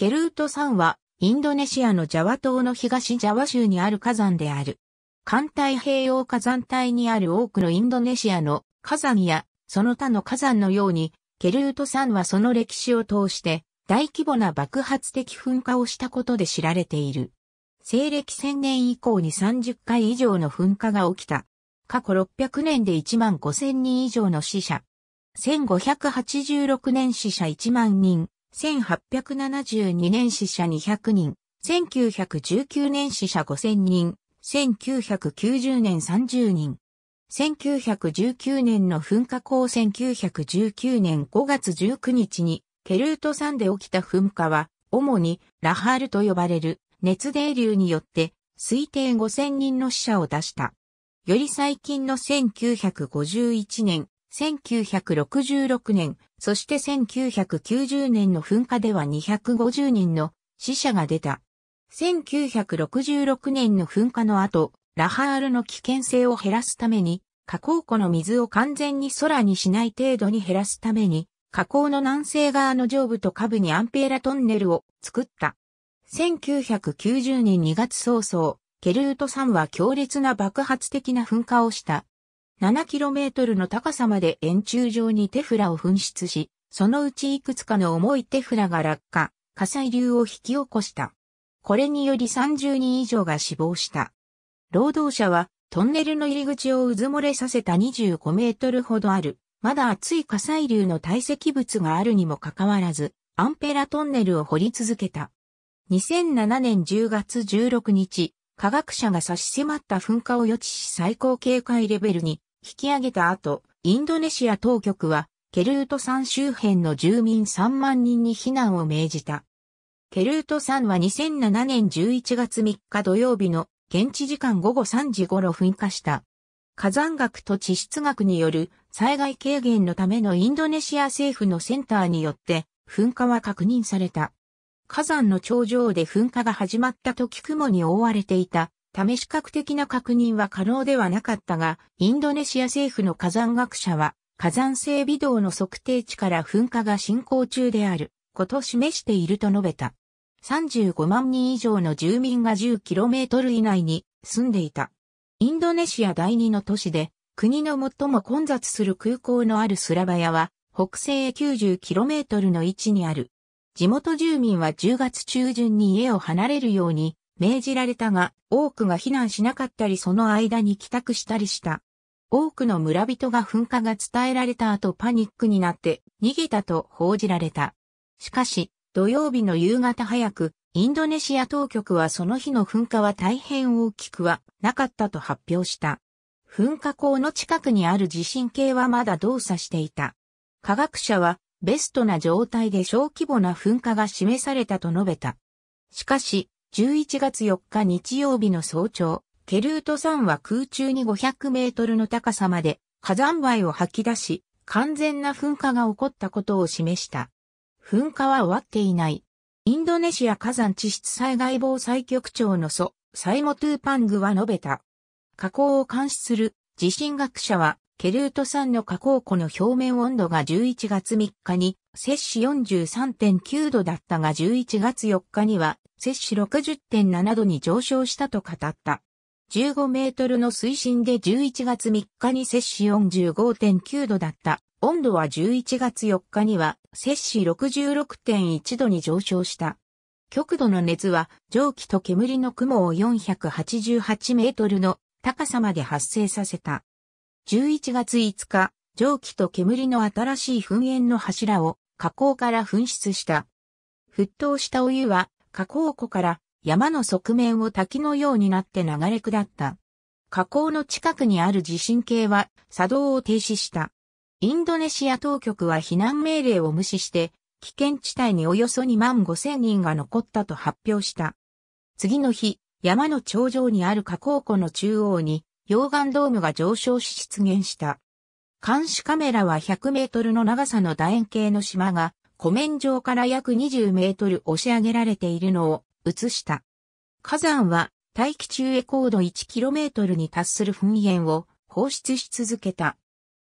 ケルート山は、インドネシアのジャワ島の東ジャワ州にある火山である。環太平洋火山帯にある多くのインドネシアの火山や、その他の火山のように、ケルート山はその歴史を通して、大規模な爆発的噴火をしたことで知られている。西暦1000年以降に30回以上の噴火が起きた。過去600年で1万5000人以上の死者。1586年死者1万人、1872年死者200人、1919年死者5000人、1990年30人。1919年の噴火後1919年5月19日にケルート山で起きた噴火は主にラハールと呼ばれる熱泥流によって推定5000人の死者を出した。より最近の1951年1966年、そして1990年の噴火では250人の死者が出た。1966年の噴火の後、ラハールの危険性を減らすために、火口湖の水を完全に空にしない程度に減らすために、火口の南西側の上部と下部にアンペーラトンネルを作った。1990年2月早々、ケルート山は強烈な爆発的な噴火をした。7km の高さまで円柱状にテフラを噴出し、そのうちいくつかの重いテフラが落下、火砕流を引き起こした。これにより30人以上が死亡した。労働者はトンネルの入り口をうず漏れさせた25メートルほどある、まだ熱い火砕流の堆積物があるにもかかわらず、アンペラトンネルを掘り続けた。2007年10月16日、科学者が差し迫った噴火を予知し最高警戒レベルに引き上げた後、インドネシア当局は、ケルート山周辺の住民3万人に避難を命じた。ケルート山は2007年11月3日土曜日の現地時間午後3時頃噴火した。火山学と地質学による災害軽減のためのインドネシア政府のセンターによって噴火は確認された。火山の頂上で噴火が始まった時雲に覆われていた試し核的な確認は可能ではなかったが、インドネシア政府の火山学者は、火山性微動の測定値から噴火が進行中である、ことを示していると述べた。35万人以上の住民が 10km 以内に住んでいた。インドネシア第二の都市で、国の最も混雑する空港のあるスラバヤは、北西へ 90km の位置にある。地元住民は10月中旬に家を離れるように命じられたが、多くが避難しなかったりその間に帰宅したりした。多くの村人が噴火が伝えられた後パニックになって逃げたと報じられた。しかし、土曜日の夕方早く、インドネシア当局はその日の噴火は大変大きくはなかったと発表した。噴火口の近くにある地震計はまだ動作していた。科学者はベストな状態で小規模な噴火が示されたと述べた。しかし、11月4日日曜日の早朝、ケルート山は空中に500メートルの高さまで火山灰を吐き出し、完全な噴火が起こったことを示した。噴火は終わっていない。インドネシア火山地質災害防災局長の祖、サイモトゥーパングは述べた。火口を監視する地震学者は、ケルート山の火口湖の表面温度が11月3日に摂氏43.9度だったが11月4日には摂氏60.7度に上昇したと語った。15メートルの水深で11月3日に摂氏45.9度だった温度は11月4日には摂氏66.1度に上昇した。極度の熱は蒸気と煙の雲を488メートルの高さまで発生させた。11月5日、蒸気と煙の新しい噴煙の柱を火口から噴出した。沸騰したお湯は河口湖から山の側面を滝のようになって流れ下った。河口の近くにある地震計は作動を停止した。インドネシア当局は避難命令を無視して、危険地帯におよそ2万5千人が残ったと発表した。次の日、山の頂上にある河口湖の中央に、溶岩ドームが上昇し出現した。監視カメラは100メートルの長さの楕円形の島が湖面上から約20メートル押し上げられているのを映した。火山は大気中へ高度1トルに達する噴煙を放出し続けた。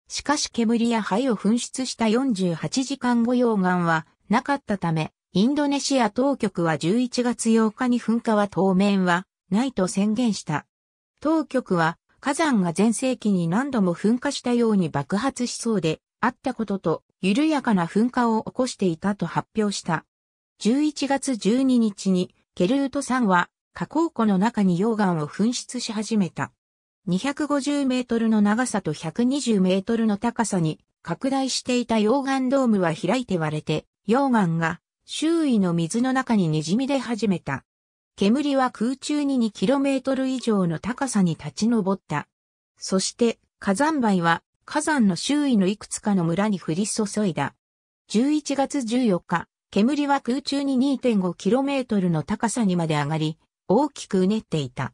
しかし煙や灰を噴出した48時間後溶岩はなかったため、インドネシア当局は11月8日に噴火は当面はないと宣言した。当局は火山が前世紀に何度も噴火したように爆発しそうであったことと緩やかな噴火を起こしていたと発表した。11月12日にケルート山は火口湖の中に溶岩を噴出し始めた。250メートルの長さと120メートルの高さに拡大していた溶岩ドームは開いて割れて、溶岩が周囲の水の中に滲み出始めた。煙は空中に 2km 以上の高さに立ち上った。そして火山灰は火山の周囲のいくつかの村に降り注いだ。11月14日、煙は空中に 2.5km の高さにまで上がり、大きくうねっていた。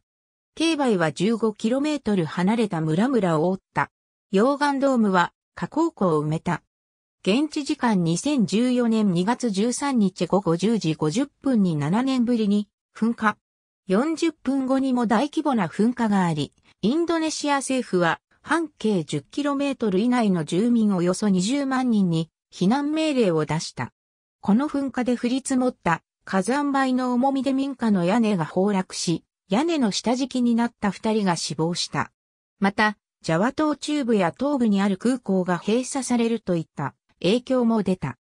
境内は 15km 離れた村々を覆った。溶岩ドームは火口湖を埋めた。現地時間2014年2月13日午後10時50分に7年ぶりに噴火。40分後にも大規模な噴火があり、インドネシア政府は半径 10km 以内の住民およそ20万人に避難命令を出した。この噴火で降り積もった火山灰の重みで民家の屋根が崩落し、屋根の下敷きになった二人が死亡した。また、ジャワ島中部や東部にある空港が閉鎖されるといった影響も出た。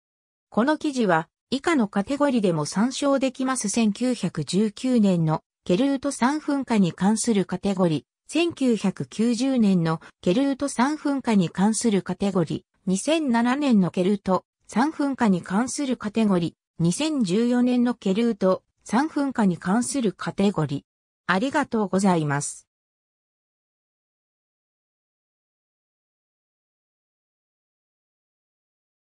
この記事は以下のカテゴリでも参照できます1919年のケルート山噴火に関するカテゴリ1990年のケルート3分化に関するカテゴリー、2007年のケルート3分化に関するカテゴリー、2014年のケルート3分化に関するカテゴリー。ありがとうございます。